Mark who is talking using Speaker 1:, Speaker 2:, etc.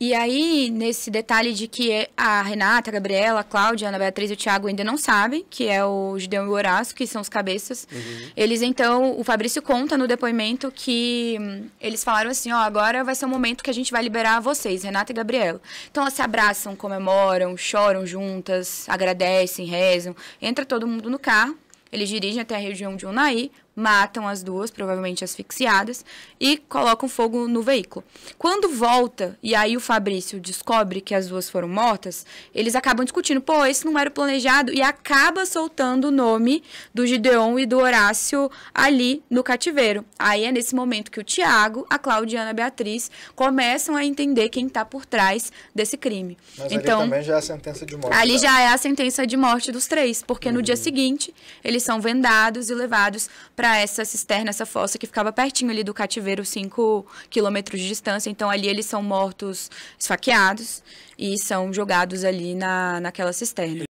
Speaker 1: E aí, nesse detalhe de que a Renata, a Gabriela, a Cláudia, a Ana Beatriz e o Thiago ainda não sabem, que é o Judeu e o Horácio, que são os cabeças, uhum. eles então, o Fabrício conta no depoimento que hum, eles falaram assim, ó, agora vai ser o momento que a gente vai liberar vocês, Renata e Gabriela. Então elas se abraçam, comemoram, choram juntas, agradecem, rezam, entra todo mundo no carro, eles dirigem até a região de Unai matam as duas, provavelmente asfixiadas, e colocam fogo no veículo. Quando volta, e aí o Fabrício descobre que as duas foram mortas, eles acabam discutindo, pô, esse não era o planejado, e acaba soltando o nome do Gideon e do Horácio ali no cativeiro. Aí é nesse momento que o Tiago, a Claudiana e a Beatriz começam a entender quem está por trás desse crime. Mas então, ali também já
Speaker 2: é a sentença de morte. Ali tá?
Speaker 1: já é a sentença de morte dos três, porque no dia uhum. seguinte eles são vendados e levados para essa cisterna, essa fossa que ficava pertinho ali do cativeiro, 5 quilômetros de distância. Então ali eles são mortos esfaqueados e são jogados ali na, naquela cisterna.